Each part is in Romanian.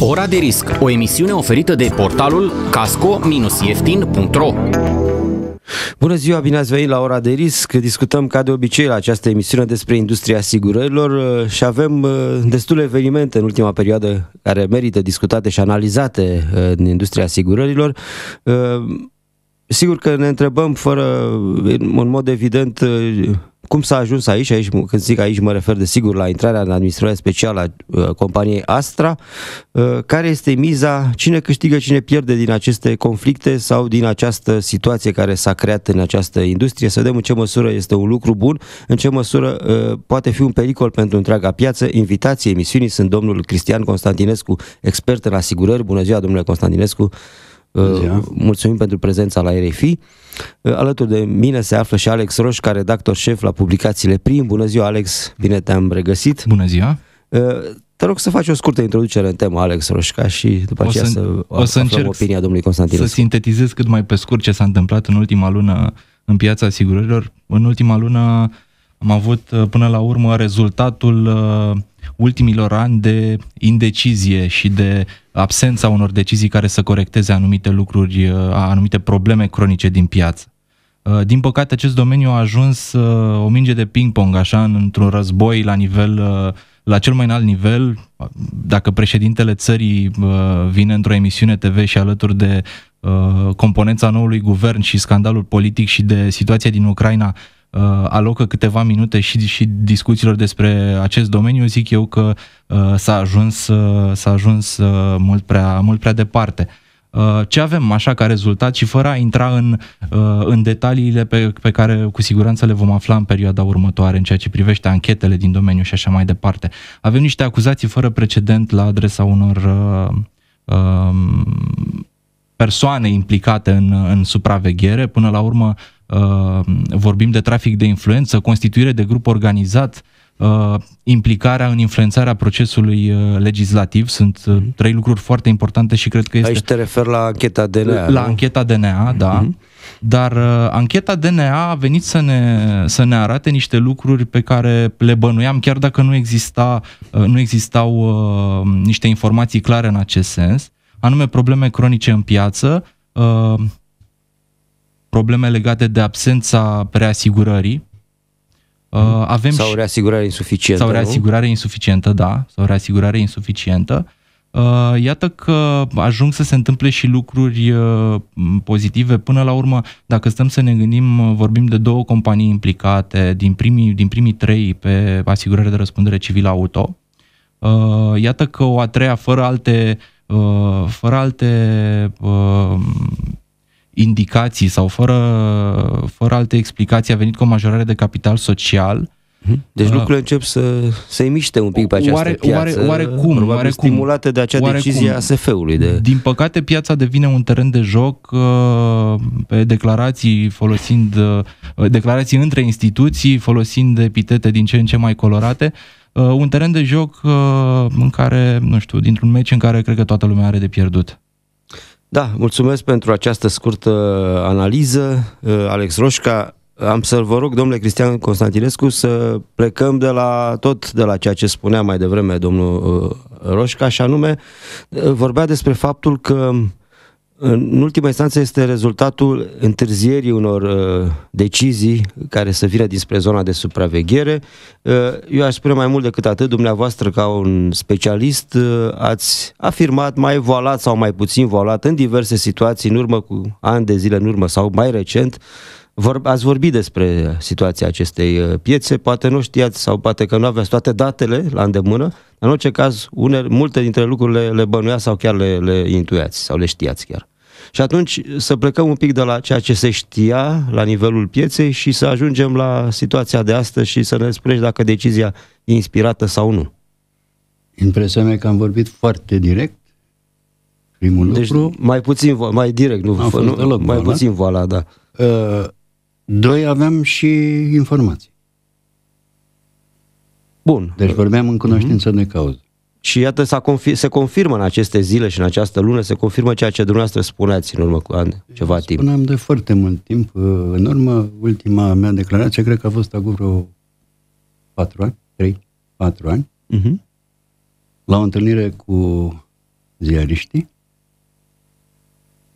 Ora de risc, o emisiune oferită de portalul casco-ieftin.ro Bună ziua, bine ați venit la Ora de Risc. Discutăm ca de obicei la această emisiune despre industria asigurărilor uh, și avem uh, destule evenimente în ultima perioadă care merită discutate și analizate uh, în industria asigurărilor. Sigur că ne întrebăm fără, în mod evident, cum s-a ajuns aici, aici, când zic aici mă refer de sigur la intrarea în administrarea specială a uh, companiei Astra, uh, care este miza, cine câștigă, cine pierde din aceste conflicte sau din această situație care s-a creat în această industrie, să vedem în ce măsură este un lucru bun, în ce măsură uh, poate fi un pericol pentru întreaga piață. Invitații emisiunii sunt domnul Cristian Constantinescu, expert în asigurări. Bună ziua, domnule Constantinescu! Uh, Bună ziua. Mulțumim pentru prezența la RFI. Ă, alături de mine se află și Alex Roș, ca redactor șef la publicațiile Prim. Bună ziua, Alex! Bine te-am regăsit! Bună ziua! Ă, te rog să faci o scurtă introducere în temă, Alex Roșca, și după o aceea să, să, o să încerc opinia domnului Constantin. Să sintetizez cât mai pe scurt ce s-a întâmplat în ultima lună în piața asigurărilor. În ultima lună am avut ă, până la urmă rezultatul uh, ultimilor ani de indecizie și de absența unor decizii care să corecteze anumite lucruri, uh, anumite probleme cronice din piață. Uh, din păcate, acest domeniu a ajuns uh, o minge de ping-pong, așa, într-un război la nivel la cel mai înalt nivel, dacă președintele țării vine într-o emisiune TV și alături de componența noului guvern și scandalul politic și de situația din Ucraina, uh, alocă câteva minute și, și discuțiilor despre acest domeniu, zic eu că uh, s-a ajuns, uh, s-a ajuns uh, mult, prea, mult prea departe. Uh, ce avem așa ca rezultat și fără a intra în, uh, în detaliile pe, pe care cu siguranță le vom afla în perioada următoare în ceea ce privește anchetele din domeniu și așa mai departe. Avem niște acuzații fără precedent la adresa unor uh, um, persoane implicate în, în supraveghere. Până la urmă, Uh, vorbim de trafic de influență, constituire de grup organizat, uh, implicarea în influențarea procesului uh, legislativ. Sunt mm-hmm. trei lucruri foarte importante și cred că este... Aici te refer la ancheta DNA. La nu? ancheta DNA, mm-hmm. da. Mhm. Dar uh, ancheta DNA a venit să ne, să ne arate niște lucruri pe care le bănuiam, chiar dacă nu, exista, uh, nu existau uh, niște informații clare în acest sens, anume probleme cronice în piață, uh, probleme legate de absența reasigurării. Uh, avem sau reasigurare insuficientă. Sau reasigurare nu? insuficientă, da. Sau reasigurare insuficientă. Uh, iată că ajung să se întâmple și lucruri uh, pozitive. Până la urmă, dacă stăm să ne gândim, uh, vorbim de două companii implicate, din primii, din primii trei pe asigurare de răspundere civilă auto. Uh, iată că o a treia, fără alte, uh, fără alte uh, indicații sau fără, fără alte explicații a venit cu o majorare de capital social. Mhm. Deci ah. lucrurile încep să se miște un pic pe această oare, piață, oare, oare cum, probabil oare cum, stimulată de acea oare decizie cum. a SF-ului. De... Din păcate, piața devine un teren de joc uh, pe declarații folosind uh, declarații între instituții, folosind epitete din ce în ce mai colorate, uh, un teren de joc în care, nu știu, dintr-un meci în care cred că toată lumea are de pierdut. Da, mulțumesc pentru această scurtă uh, analiză. Uh, Alex Roșca, am să vă rog, domnule Cristian Constantinescu, să plecăm de la tot de la ceea ce spunea mai devreme domnul uh, Roșca, și anume vorbea despre faptul că uh, în ultima instanță este rezultatul întârzierii unor uh, decizii care să vină dinspre zona de supraveghere. Uh, eu aș spune mai mult decât atât, dumneavoastră ca un specialist uh, ați afirmat mai voalat sau mai puțin voalat în diverse situații în urmă cu ani de zile în urmă sau mai recent Vor, ați vorbit despre situația acestei uh, piețe, poate nu știați sau poate că nu aveați toate datele la îndemână, în orice caz, une, multe dintre lucrurile le bănuiați sau chiar le, le intuiați sau le știați chiar. Și atunci să plecăm un pic de la ceea ce se știa la nivelul pieței și să ajungem la situația de astăzi și să ne spunești dacă decizia e inspirată sau nu. Impresia mea că am vorbit foarte direct, primul deci lucru. mai puțin, mai direct, nu, am nu deloc, mai voala. puțin voala, da. Uh, doi, aveam și informații. Bun. Deci vorbeam în cunoștință uh-huh. de cauză. Și iată, s confi- se confirmă în aceste zile și în această lună, se confirmă ceea ce dumneavoastră spuneați în urmă cu ani, ceva timp. Spuneam de foarte mult timp. Uh, în urmă, ultima mea declarație, cred că a fost acum vreo 4 ani, 3, 4 ani, uh-huh. la o întâlnire cu ziariștii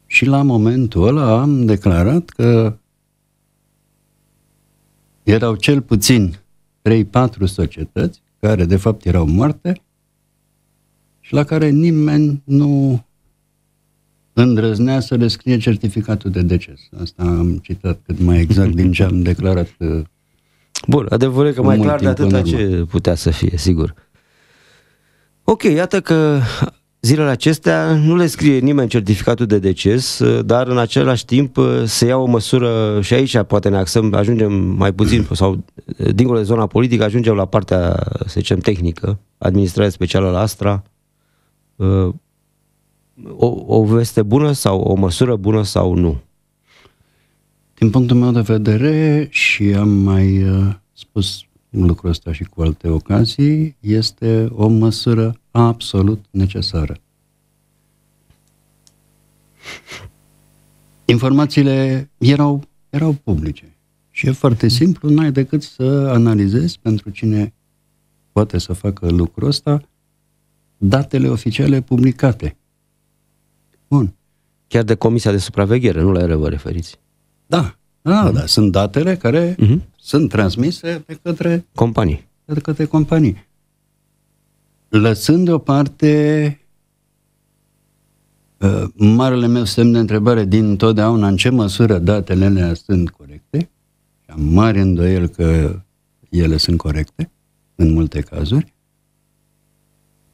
și la momentul ăla am declarat că erau cel puțin 3-4 societăți care de fapt erau moarte și la care nimeni nu îndrăznea să le scrie certificatul de deces. Asta am citat cât mai exact din ce am declarat. Uh, Bun, adevărul că mai clar de atât ce putea să fie, sigur. Ok, iată că zilele acestea nu le scrie nimeni certificatul de deces, uh, dar în același timp uh, se ia o măsură și aici poate ne axăm, ajungem mai puțin sau dincolo de zona politică, ajungem la partea, să zicem, tehnică, administrarea specială la Astra, Uh, o, o veste bună sau o măsură bună sau nu? Din punctul meu de vedere, și am mai uh, spus lucrul ăsta și cu alte ocazii, este o măsură absolut necesară. Informațiile erau, erau publice și e foarte simplu, n-ai decât să analizezi pentru cine poate să facă lucrul ăsta, datele oficiale publicate. Bun. Chiar de Comisia de Supraveghere, nu la ele vă referiți? Da, da, da. da. Sunt datele care uh-huh. sunt transmise pe către companii. De către companii. Lăsând deoparte uh, marele meu semn de întrebare din totdeauna în ce măsură datele alea sunt corecte, am mari îndoiel că ele sunt corecte, în multe cazuri,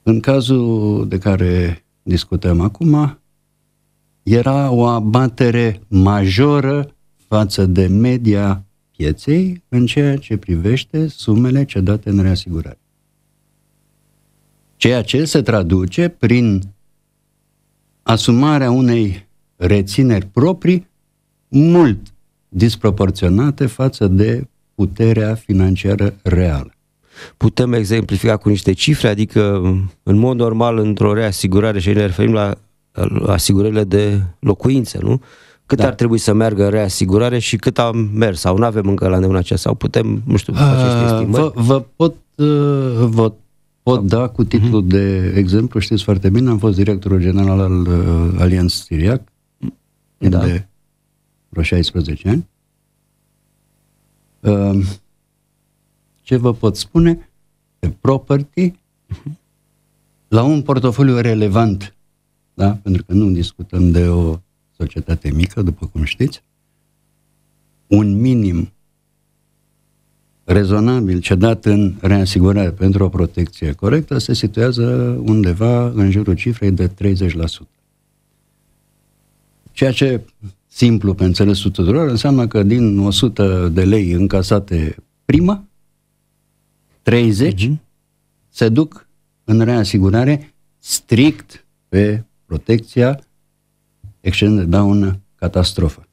în cazul de care discutăm acum, era o abatere majoră față de media pieței în ceea ce privește sumele cedate în reasigurare. Ceea ce se traduce prin asumarea unei rețineri proprii mult disproporționate față de puterea financiară reală putem exemplifica cu niște cifre, adică în mod normal într-o reasigurare și ne referim la asigurările de locuințe, nu? Cât da. ar trebui să meargă reasigurare și cât a mers sau nu avem încă la îndemână aceasta sau putem, nu știu, ah, aceste estimări? Vă, vă pot, uh, vă pot da cu mhm. titlul uh-huh. de exemplu, știți foarte bine, am fost directorul general al uh, Alianț Siriac da. de vreo 16 ani. Uh, ce vă pot spune? Pe property, la un portofoliu relevant, da? pentru că nu discutăm de o societate mică, după cum știți, un minim rezonabil cedat în reasigurare pentru o protecție corectă se situează undeva în jurul cifrei de 30%. Ceea ce, simplu pe înțelesul tuturor, înseamnă că din 100 de lei încasate prima, 30 uh-huh. Mhm. se duc în reasigurare strict pe protecția excedent de daună catastrofă.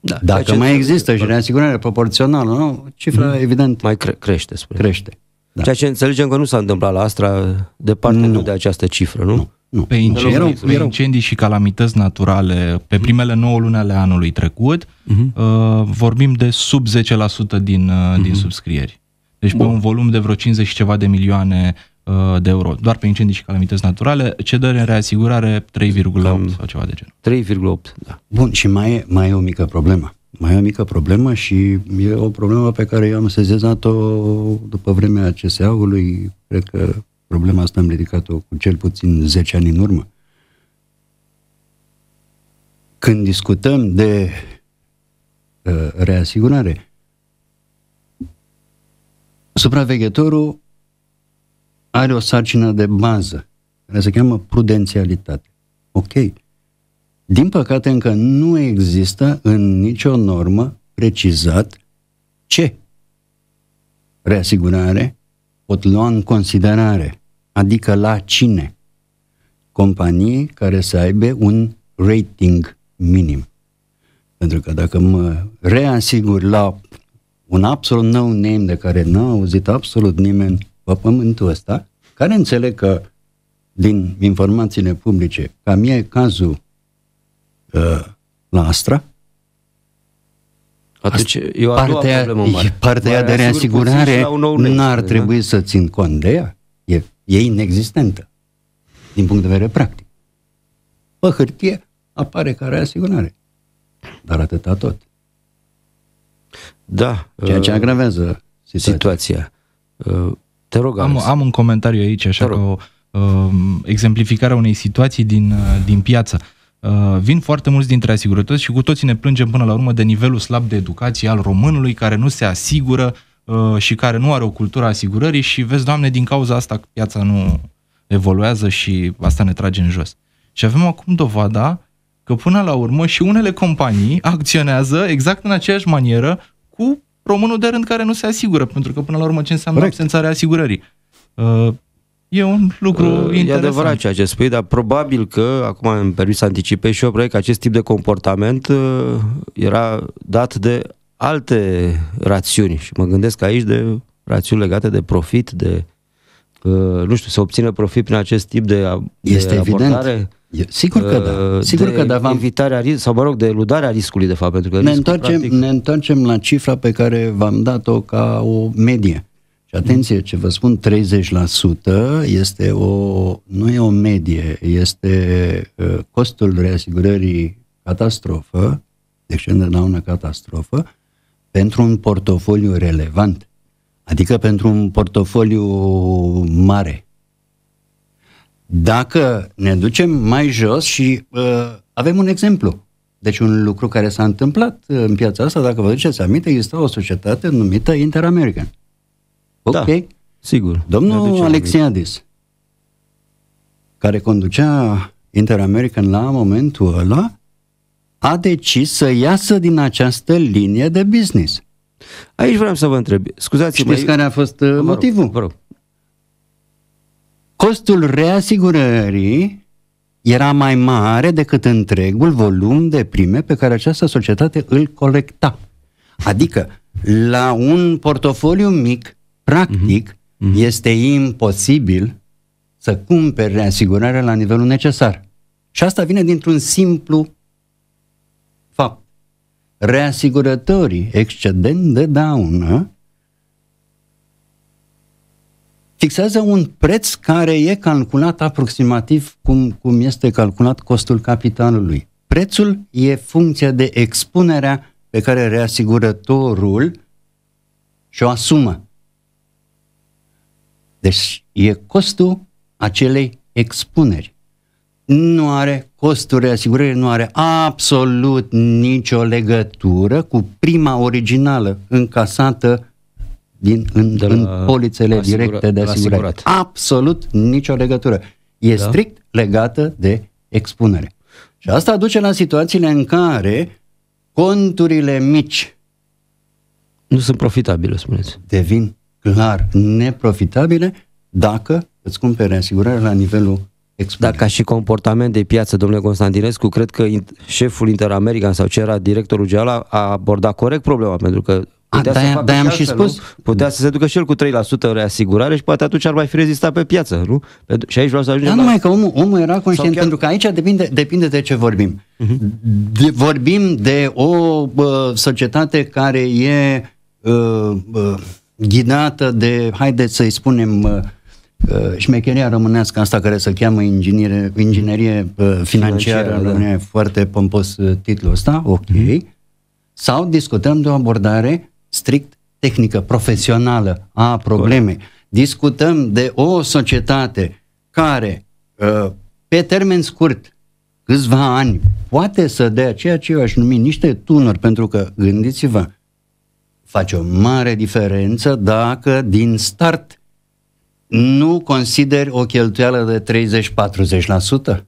Da, Dacă deci mai există și reasigurare proporțională, nu? cifra uh-huh. Mhm. evident mai cre- crește. Spune. Crește. Da. Ceea ce înțelegem că nu s-a întâmplat la Astra, departe nu, nu de această cifră, nu? nu. Nu. Pe, incendii, erau, pe erau. incendii și calamități naturale, pe primele 9 luni ale anului trecut, uh-huh. uh, vorbim de sub 10% din, uh, uh-huh. din subscrieri. Deci Bun. pe un volum de vreo 50 și ceva de milioane uh, de euro, doar pe incendii și calamități naturale, cedări în reasigurare 3,8 sau ceva de genul. 3,8, da. Bun, și mai e, mai e o mică problemă. Mai e o mică problemă și e o problemă pe care eu am sezizat o după vremea CSA-ului, cred că problema asta am ridicat-o cu cel puțin 10 ani în urmă. Când discutăm de uh, reasigurare, Supraveghetorul are o sarcină de bază, care se cheamă prudențialitate. Ok. Din păcate, încă nu există în nicio normă precizat ce reasigurare pot lua în considerare, adică la cine. Companii care să aibă un rating minim. Pentru că dacă mă reasigur la un absolut nou name de care n-a auzit absolut nimeni pe pământul ăsta, care înțeleg că din informațiile publice, mie e cazul uh, la Astra, atunci Asta, e o partea, mare. Partea Mai de reasigurare n-ar exact. trebui da? să țin cont de ea. E, e inexistentă, din punct de vedere practic. Pe hârtie apare ca reasigurare, dar atâta tot. Da. Ceea ce uh, agravează situația. situația. Uh, te rog, am, am un comentariu aici, așa că o uh, exemplificarea unei situații din, din piață. Uh, vin foarte mulți dintre asigurători și cu toții ne plângem până la urmă de nivelul slab de educație al românului care nu se asigură uh, și care nu are o cultură a asigurării și vezi, Doamne, din cauza asta piața nu evoluează și asta ne trage în jos. Și avem acum dovada că până la urmă și unele companii acționează exact în aceeași manieră cu românul de rând care nu se asigură, pentru că până la urmă ce înseamnă Correct. absențarea asigurării. Uh, E un lucru uh, interesant. E adevărat ceea ce spui, dar probabil că, acum îmi permis să anticipez și eu, că acest tip de comportament uh, era dat de alte rațiuni și mă gândesc aici de rațiuni legate de profit, de uh, nu știu, să obțină profit prin acest tip de, este de este evident sigur că da. Uh, sigur că da. Evitarea, sau mă rog, de eludarea riscului, de fapt, pentru că ne, riscul, întoarcem, practic... ne întoarcem la cifra pe care v-am dat-o ca o medie. Și mm. atenție, ce vă spun, 30% este o, nu e o medie, este uh, costul reasigurării catastrofă, deci în la una catastrofă, pentru un portofoliu relevant. Adică pentru un portofoliu mare. Dacă ne ducem mai jos și uh, avem un exemplu, deci un lucru care s-a întâmplat uh, în piața asta, dacă vă duceți aminte, este o societate numită American. Da, ok? Da, sigur. Domnul Alexiadis, care conducea Inter American la momentul ăla, a decis să iasă din această linie de business. Aici vreau să vă întreb. Scuzați-mă. Știți care a fost uh, motivul? Vă rog. Costul reasigurării era mai mare decât întregul volum de prime pe care această societate îl colecta. Adică, la un portofoliu mic, practic, uh-huh. Uh-huh. este imposibil să cumperi reasigurarea la nivelul necesar. Și asta vine dintr-un simplu fapt. Reasigurătorii excedent de daună fixează un preț care e calculat aproximativ cum, cum este calculat costul capitalului. Prețul e funcția de expunerea pe care reasigurătorul și o asumă. Deci e costul acelei expuneri. Nu are costul reasigurării, nu are absolut nicio legătură cu prima originală încasată din, în, de la, în polițele directe de asigurare. Asigurat. Absolut nicio legătură. E da? strict legată de expunere. Și asta duce la situațiile în care conturile mici nu sunt profitabile, spuneți. Devin clar neprofitabile dacă îți cumpere asigurare la nivelul expunere. Dacă ca și comportament de piață, domnule Constantinescu, cred că șeful Interamerican sau ce era directorul general a abordat corect problema, pentru că Putea A, să ah, de-aia, am și spus. Nu? Putea să se ducă și el cu 3% reasigurare și poate atunci ar mai fi rezistat pe piață, nu? Și aici vreau să ajungem la... numai că omul, omul era conștient, chiar... pentru că aici depinde, depinde de ce vorbim. Uh-huh. De, vorbim de o bă, societate care e bă, bă, ghidată de, haideți să-i spunem... Bă, șmecheria românească asta care se cheamă inginerie, inginerie financiară, financiară da. foarte pompos ă, titlul ăsta, ok, mm-hmm. sau discutăm de o abordare strict tehnică, profesională a problemei. Discutăm de o societate care, uh, pe termen scurt, câțiva ani, poate să dea ceea ce eu aș numi niște tunuri, pentru că, gândiți-vă, face o mare diferență dacă din start nu consideri o cheltuială de 30-40%,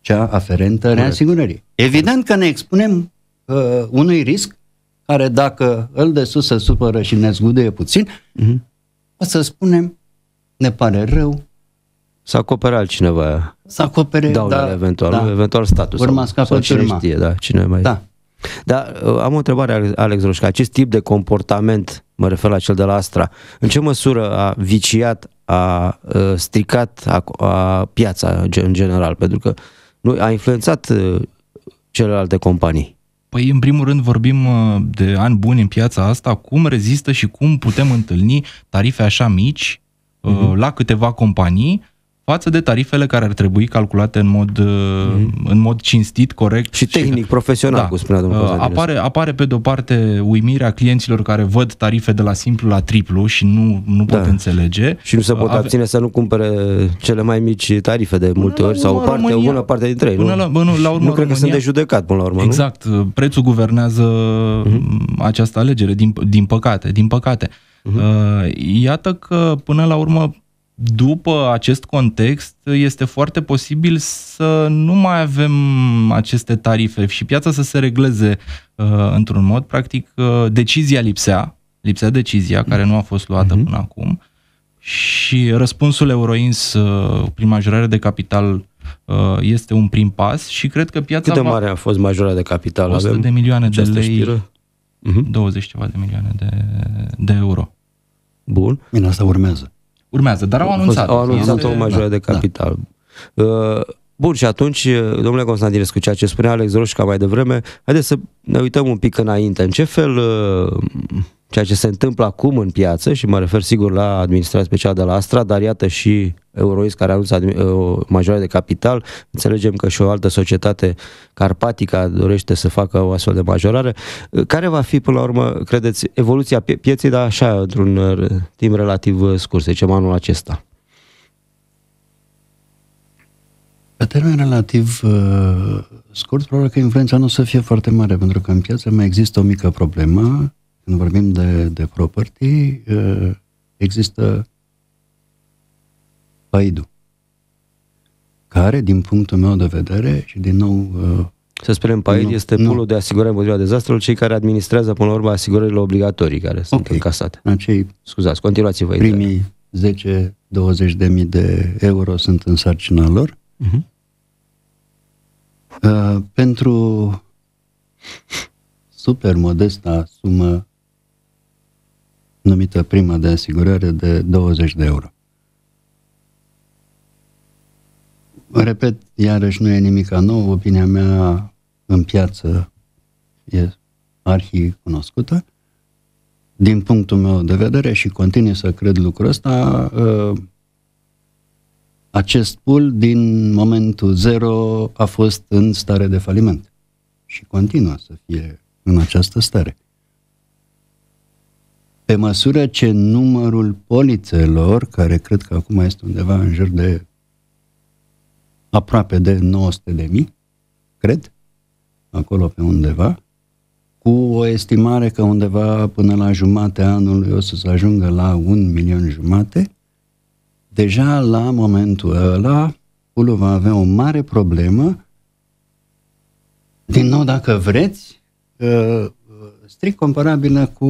cea aferentă reasigurării. Evident că ne expunem uh, unui risc care dacă îl de sus se supără și ne zguduie puțin, mm-hmm. o să spunem, ne pare rău. Să acopere altcineva Să acopere, da, da, eventual, da. eventual status. Urma sau, sau cine urma. știe, da, cine mai... Da. Dar uh, am o întrebare, Alex Roșca. Acest tip de comportament, mă refer la cel de la Astra, în ce măsură a viciat, a, a uh, stricat a, a piața în general? Pentru că nu, a influențat uh, celelalte companii. Păi, în primul rând, vorbim uh, de ani buni în piața asta, cum rezistă și cum putem întâlni tarife așa mici uh-huh. la câteva companii față de tarifele care ar trebui calculate în mod, mm. în mod cinstit, corect. Și tehnic, și, profesional, da, cum spunea domnul uh, Apare, apare pe de-o parte uimirea clienților care văd tarife de la simplu la triplu și nu, nu da. pot înțelege. Și nu se pot Ave... să nu cumpere cele mai mici tarife de multe până ori sau parte, România, o bună parte dintre ei. Până nu, la, până la urmă, nu România, cred că sunt de judecat până la urmă. Exact. Nu? Prețul guvernează mm-hmm. această alegere, din, din păcate. Din păcate. Uh-huh. Iată că, până la urmă, după acest context, este foarte posibil să nu mai avem aceste tarife și piața să se regleze uh, într-un mod. Practic, uh, decizia lipsea, lipsea decizia care nu a fost luată uh-huh. până acum și răspunsul Euroins uh, prin majorare de capital uh, este un prim pas și cred că piața Cât de mare a fost majorarea de capital? 100 avem de milioane de lei, mhm. uh-huh. 20 ceva de milioane de, de euro. Bun. Bine, asta urmează urmează, dar au anunțat. Au anunțat o majoră da, de capital. Da. Uh, Bun, și atunci, domnule Constantinescu, ceea ce spunea Alex Roșca mai devreme, haideți să ne uităm un pic înainte. În ce fel uh, ceea ce se întâmplă acum în piață și mă refer sigur la administrația specială de la Astra, dar iată și Eurois care a o majoră de capital, înțelegem că și o altă societate carpatică dorește să facă o astfel de majorare. Care va fi până la urmă, credeți, evoluția pie- pieței, dar așa, într-un timp relativ scurt, zicem anul acesta? Pe termen relativ uh, scurt, probabil că influența nu o să fie foarte mare, pentru că în piață mai există o mică problemă când vorbim de, de property, există Paidu, care, din punctul meu de vedere, și din nou... Să spunem, PAID nu, este nu. pulul de asigurare împotriva dezastrelor, cei care administrează, până la urmă, asigurările obligatorii care okay. sunt încasate. Acei Scuzați, continuați-vă. Primii 10-20 de mii de euro sunt în sarcina lor. Uh-huh. Uh, pentru super modesta sumă numită prima de asigurare de 20 de euro. Repet, iarăși nu e nimic nou, opinia mea în piață e arhi cunoscută. Din punctul meu de vedere și continui să cred lucrul ăsta, ă, acest pool din momentul zero a fost în stare de faliment și continuă să fie în această stare pe măsură ce numărul polițelor, care cred că acum este undeva în jur de aproape de 900 de mii, cred, acolo pe undeva, cu o estimare că undeva până la jumate anului o să se ajungă la un milion jumate, deja la momentul ăla, Pulu va avea o mare problemă. Din nou, dacă vreți, ă, strict comparabilă cu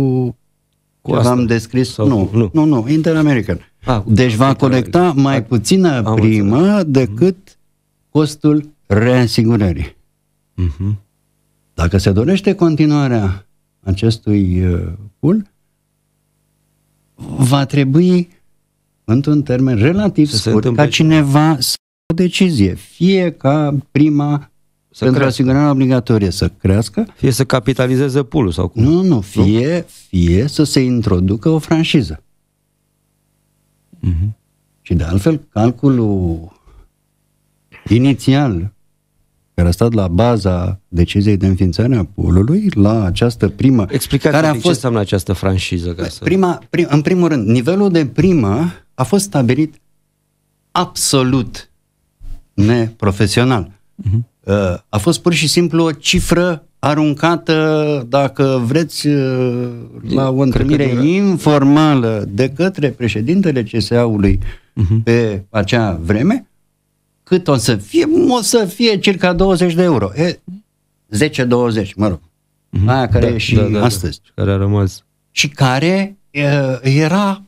cu asta? am descris? Sau, nu, nu, nu, nu Inter-American. Ah, deci va colecta mai puțină am primă înțeles. decât mhm. costul reasigurării. Uh-huh. Dacă se dorește continuarea acestui uh, pool, va trebui într-un termen relativ să scurt ca cineva să o decizie, fie ca prima să pentru cre... asigurarea obligatorie să crească. Fie să capitalizeze pulul sau cum. Nu, nu, fie, fie să se introducă o franciză. Uh-huh. Și de altfel, calculul inițial care a stat la baza deciziei de înființare a pulului, la această primă... Explicați care a fost, ce înseamnă această franciză. Ca să... prima, prim, în primul rând, nivelul de primă a fost stabilit absolut neprofesional. Uh-huh. A fost pur și simplu o cifră aruncată, dacă vreți, uh, la o întâlnire informală de către președintele CSA-ului uh-huh. Mhm. pe acea vreme, cât o să fie? O să fie circa 20 de euro. E, 10-20, mă rog. Uh-huh. Aia care da, e și da, da, da, astăzi. Care a rămas. Și care e, uh, era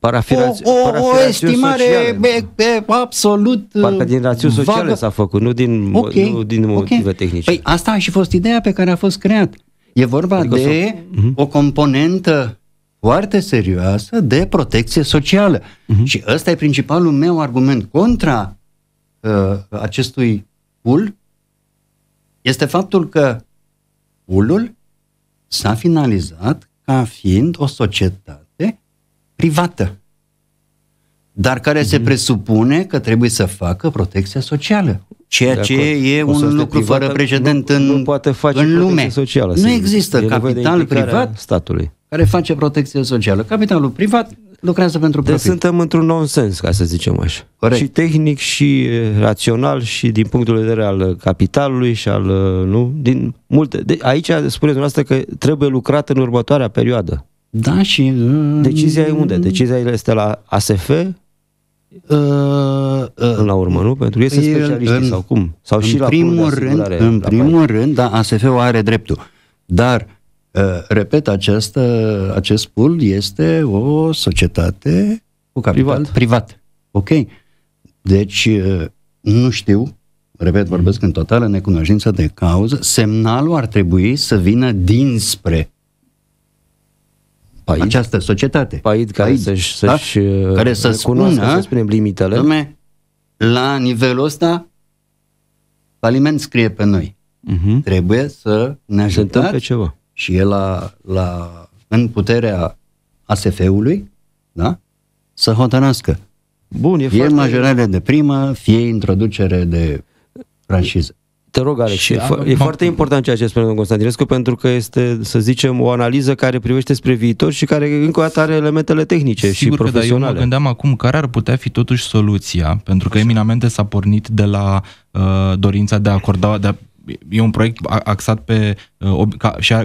Parafirați, o, o, o estimare sociale. Be, be, absolut uh, Parcă din rațiuni sociale s-a făcut, nu din, okay, nu din motive okay. tehnice. Păi asta a și fost ideea pe care a fost creat. E vorba adică de o, mhm. o componentă foarte serioasă de protecție socială. Uh-huh. Și ăsta e principalul meu argument contra uh, acestui pul, este faptul că pulul s-a finalizat ca fiind o societate privată, dar care mm-hmm. se mhm. presupune că trebuie să facă protecția socială. Ceea de ce acord. e o un lucru privat, fără precedent nu, în, nu poate face în lume. Socială, nu există e capital privat statului. care face protecție socială. Capitalul privat lucrează pentru deci profit. Deci suntem într-un nonsens, ca să zicem așa. Corect. Și tehnic, și eh, rațional, și din punctul de vedere al eh, capitalului și al... Eh, nu? Din multe. De, aici spuneți dumneavoastră că trebuie lucrat în următoarea perioadă. Da, și... Uh, Decizia e unde? Decizia este la ASF? Uh, uh, la urmă, nu? Pentru ei păi, sunt specialiști în, sau cum? Sau în și primul rând, În primul rând, da, ASF-ul are dreptul. Dar, uh, repet, această, acest pool este o societate cu capital privat. privat. Ok? Deci, uh, nu știu, repet, vorbesc în totală necunoștință de cauză, semnalul ar trebui să vină dinspre Paid? această societate. Paid care Paid, să-și, să da? care să uh, spună, să spunem, limitele. Lume, la nivelul ăsta, faliment scrie pe noi. Uh-huh. Trebuie să ne ajutăm pe ceva. Și e la, la, în puterea ASF-ului da? să hotărască. Bun, e, fie majorare de primă, fie introducere de franciză. Te rog, Alex, și e, fo- e foarte important ceea ce spune domnul Constantinescu, pentru că este, să zicem, o analiză care privește spre viitor și care încă o dată are elementele tehnice Sigur și că profesionale. Da, eu mă gândeam acum care ar putea fi totuși soluția, pentru că eminamente s-a pornit de la uh, dorința de a acorda, de a e un proiect axat pe uh,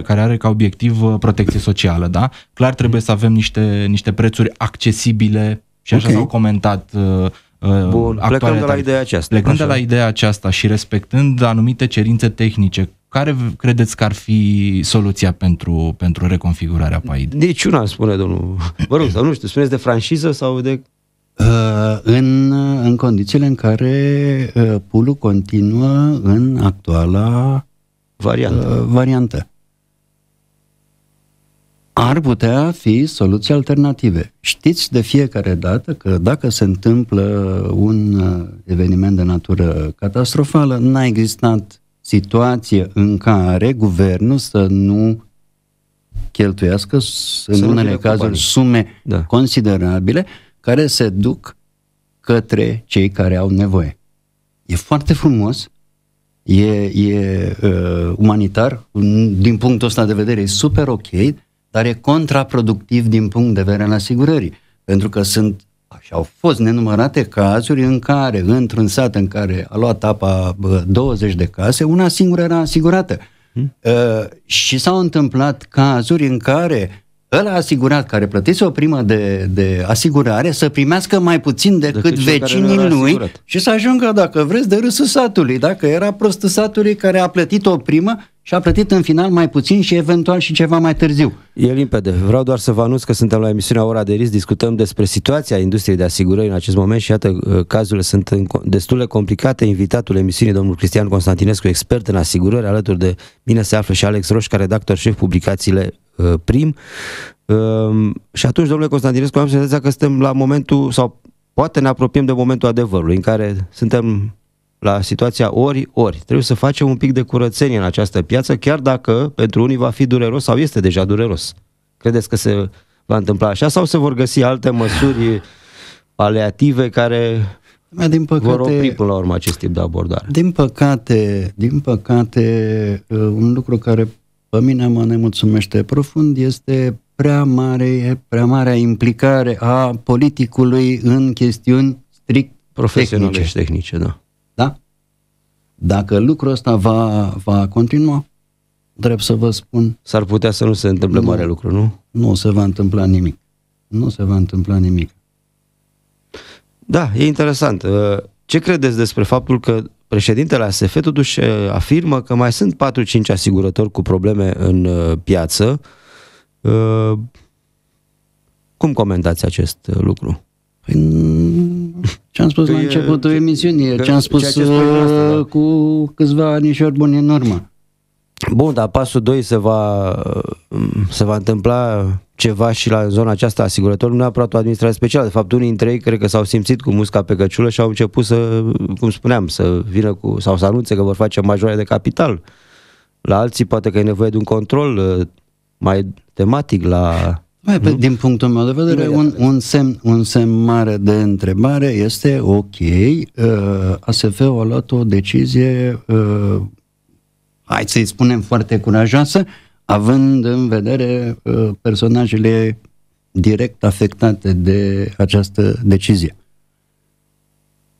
care are ca obiectiv uh, protecție socială, da? Clar trebuie să avem niște niște prețuri accesibile și așa okay. s-au comentat uh, Bun, uh, plecăm plecând de la ideea aceasta. Plecând de la ideea aceasta și respectând anumite cerințe tehnice, care credeți că ar fi soluția pentru, pentru reconfigurarea PAID? Niciuna, spune domnul. Vă rog, sau nu știu, spuneți de franciză sau de... Uh, în, în condițiile în care uh, pulul continuă în actuala variantă. variantă ar putea fi soluții alternative. Știți de fiecare dată că dacă se întâmplă un uh, eveniment de natură catastrofală, n-a existat situație în care guvernul să nu cheltuiască să în unele cazuri sume da. considerabile care se duc către cei care au nevoie. E foarte frumos, e, e uh, umanitar, din punctul ăsta de vedere e super ok, dar e contraproductiv din punct de vedere al asigurării, pentru că sunt și au fost nenumărate cazuri în care, într-un sat în care a luat apa 20 de case, una singură era asigurată. Hmm? Uh, și s-au întâmplat cazuri în care ăla asigurat care plătise o primă de, de asigurare să primească mai puțin decât, decât vecinii lui și să ajungă, dacă vreți, de râsul satului. Dacă era prostul satului care a plătit o primă, și a plătit în final mai puțin și eventual și ceva mai târziu. E limpede. Vreau doar să vă anunț că suntem la emisiunea Ora de Risc, discutăm despre situația industriei de asigurări în acest moment și iată, uh, cazurile sunt destule complicate. Invitatul emisiunii, domnul Cristian Constantinescu, expert în asigurări, alături de mine se află și Alex Roș, care redactor șef publicațiile uh, prim. Um, și atunci, domnule Constantinescu, am senzația că suntem la momentul, sau poate ne apropiem de momentul adevărului, în care suntem la situația ori, ori. Trebuie să facem un pic de curățenie în această piață, chiar dacă pentru unii va fi dureros sau este deja dureros. Credeți că se va întâmpla așa sau se vor găsi alte măsuri paliative care din păcate, vor opri până la urmă acest tip de abordare? Din păcate, din păcate, uh, un lucru care pe mine mă nemulțumește profund este prea mare, prea mare implicare a politicului în chestiuni strict profesionale tehnice. și tehnice, da. Dacă lucrul ăsta va, va continua, drept să vă spun... S-ar putea să nu se întâmple nu, mare lucru, nu? Nu se va întâmpla nimic. Nu se va întâmpla nimic. Da, e interesant. Uh, ce credeți despre faptul că președintele ASF totuși uh, afirmă că mai sunt 4-5 asigurători cu probleme în uh, piață? Cum comentați acest lucru? Păi am spus la începutul ce, emisiunii, ce am spus ce asta, da. cu câțiva anișori buni în urmă. Bun, dar pasul 2 se va, se va întâmpla ceva și la zona aceasta asigurător, nu neapărat o administrație specială. De fapt, unii dintre ei cred că s-au simțit cu musca pe căciulă și au început să, cum spuneam, să vină cu, sau să anunțe că vor face majorare de capital. La alții poate că e nevoie de un control eh, mai tematic la mai, pe, din punctul meu de vedere, un, un, semn, un semn mare de întrebare este, ok, uh, ASF-ul a luat o decizie, uh, hai să-i spunem, foarte curajoasă, având în vedere uh, personajele direct afectate de această decizie.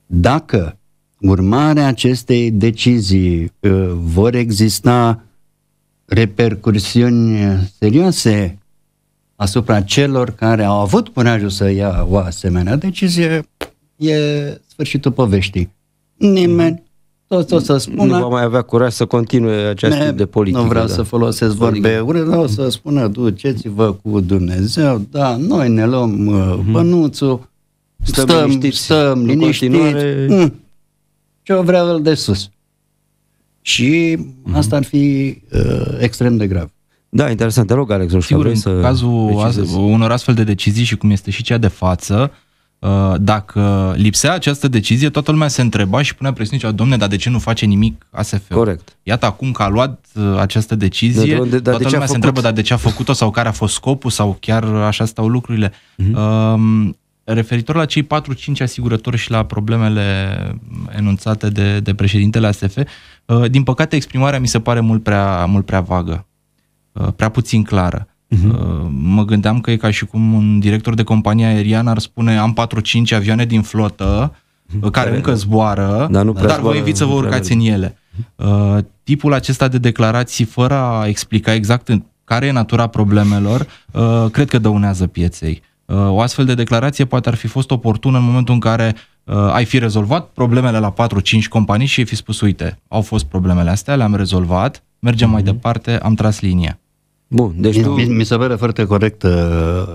Dacă urmarea acestei decizii uh, vor exista repercursiuni serioase asupra celor care au avut curajul să ia o asemenea decizie, e sfârșitul poveștii. Nimeni mhm. toți o să spună... Nu va mai avea curaj să continue acest ne, tip de politică. Nu vreau da. să folosesc vorbe urâte, o să spună duceți-vă cu Dumnezeu, da, noi ne luăm uh-huh. bănuțul, stăm, stăm liniștiți, stăm liniștiți continuare... mm, ce vreau de sus. Și uh-huh. asta ar fi uh, extrem de grav. Da, interesant. Te rog, Alex, Sigur, în să cazul azi, unor astfel de decizii și cum este și cea de față, uh, dacă lipsea această decizie, toată lumea se întreba și punea presiune, domne, dar de ce nu face nimic ASF? Corect. Iată, acum că a luat uh, această decizie, da, de, de, de, toată de lumea se întreba dar de ce a făcut-o sau care a fost scopul sau chiar așa stau lucrurile. Mm-hmm. referitor la cei 4-5 asigurători și la problemele enunțate de, de președintele ASF, uh, din păcate exprimarea mi se pare mult prea, mult prea vagă. Uh, prea puțin clară. Uh-huh. Mă gândeam că e ca și cum un director de companie aeriană ar spune am 4-5 avioane din flotă care, uh, mhm. care încă zboară, dar, nu dar zboară, vă invit să vă urcați în ele. Uh, tipul acesta de declarații fără a explica exact în care e natura problemelor, uh, cred că dăunează pieței. Uh, o astfel de declarație poate ar fi fost oportună în momentul în care uh, ai fi rezolvat problemele la 4-5 companii și ai fi spus, uite, au fost problemele astea, le-am rezolvat, mergem uh-huh. mai mhm. departe, am tras linia. Bun, deci tu... mi, se pare foarte corect uh,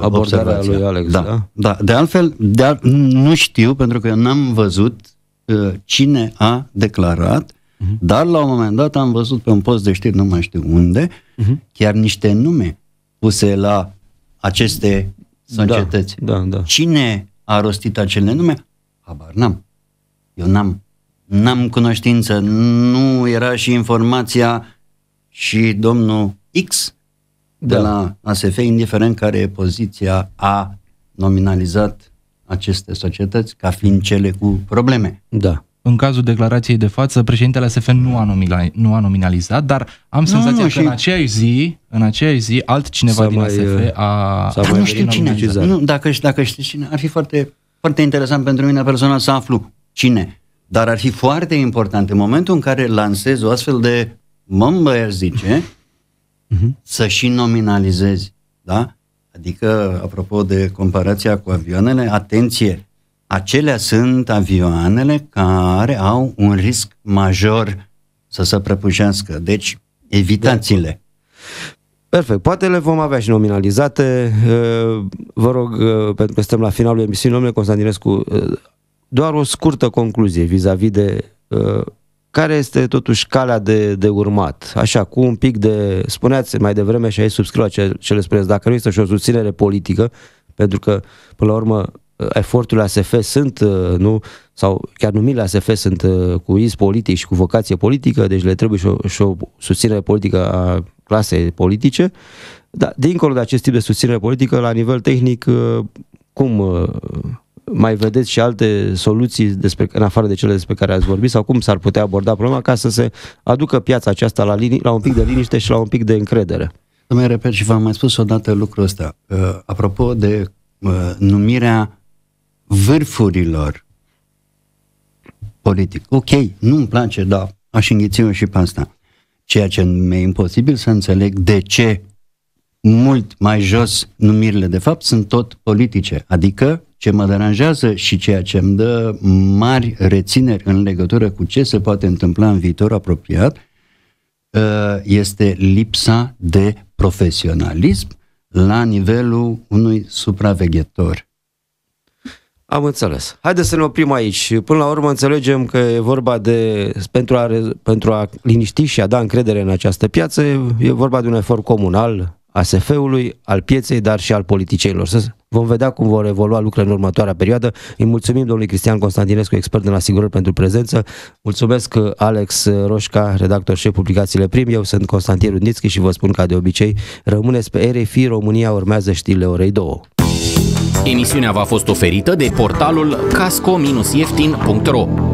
abordarea observația. lui Alex, da? Da, da. de altfel de al... nu știu pentru că n-am văzut uh, cine a declarat, uh-huh. dar la un moment dat am văzut pe un post de știri, nu mai știu unde, uh-huh. chiar niște nume puse la aceste da, societăți. Da, da, da. Cine a rostit acele nume? Habar n-am. Eu n-am n-am cunoștință, nu era și informația și domnul X de da. la ASF, indiferent care e poziția, a nominalizat aceste societăți ca fiind cele cu probleme. Da. În cazul declarației de față, președintele ASF nu a, nomina, nu a nominalizat, dar am senzația nu, nu, că și... în aceeași zi, în aceeași zi, altcineva din mai, ASF a... Dar nu știu cine. Nu, dacă, dacă știi cine, ar fi foarte, foarte interesant pentru mine personal să aflu cine. Dar ar fi foarte important în momentul în care lansez o astfel de mămbă, aș zice, uh-huh. să și nominalizezi. Da? Adică, apropo de comparația cu avioanele, atenție, acelea sunt avioanele care au un risc major să se prăpușească. Deci, evitați-le. Perfect, poate le vom avea și nominalizate. Eh, vă rog, eh, pentru că suntem la finalul emisiunii, domnule Constantinescu, eh, doar o scurtă concluzie vis-a-vis de care este totuși calea de, de urmat. Așa, cu un pic de, spuneați mai devreme și aici subscriu la ce, ce le spuneți, dacă nu este și o susținere politică, pentru că, până la urmă, eforturile ASF sunt, nu, sau chiar numirile ASF sunt cu iz politic și cu vocație politică, deci le trebuie și o, și o susținere politică a clasei politice, dar dincolo de acest tip de susținere politică, la nivel tehnic, cum mai vedeți și alte soluții despre, în afară de cele despre care ați vorbit sau cum s-ar putea aborda problema ca să se aducă piața aceasta la, lini, la un pic de liniște și la un pic de încredere? Să mai repet și v-am mai spus odată lucrul ăsta. Uh, apropo de uh, numirea vârfurilor politic. Ok, nu-mi place, dar aș înghiți și pe asta. Ceea ce mi-e imposibil să înțeleg de ce mult mai jos numirile de fapt sunt tot politice, adică ce mă deranjează și ceea ce îmi dă mari rețineri în legătură cu ce se poate întâmpla în viitor apropiat uh, este lipsa de profesionalism la nivelul unui supraveghetor. Am înțeles. Haideți să ne oprim aici. Până la urmă înțelegem că e vorba de, pentru a, pentru a liniști și a da încredere în această piață, e vorba de un efort comunal, ASF-ului, al pieței, dar și al politicienilor. Să vom vedea cum vor evolua lucrurile în următoarea perioadă. Îi mulțumim domnului Cristian Constantinescu, expert în asigurări pentru prezență. Mulțumesc Alex Roșca, redactor și publicațiile prim. Eu sunt Constantin Rudnitski și vă spun ca de obicei, rămâneți pe RFI, România urmează știrile orei 2. Emisiunea v-a fost oferită de portalul casco-ieftin.ro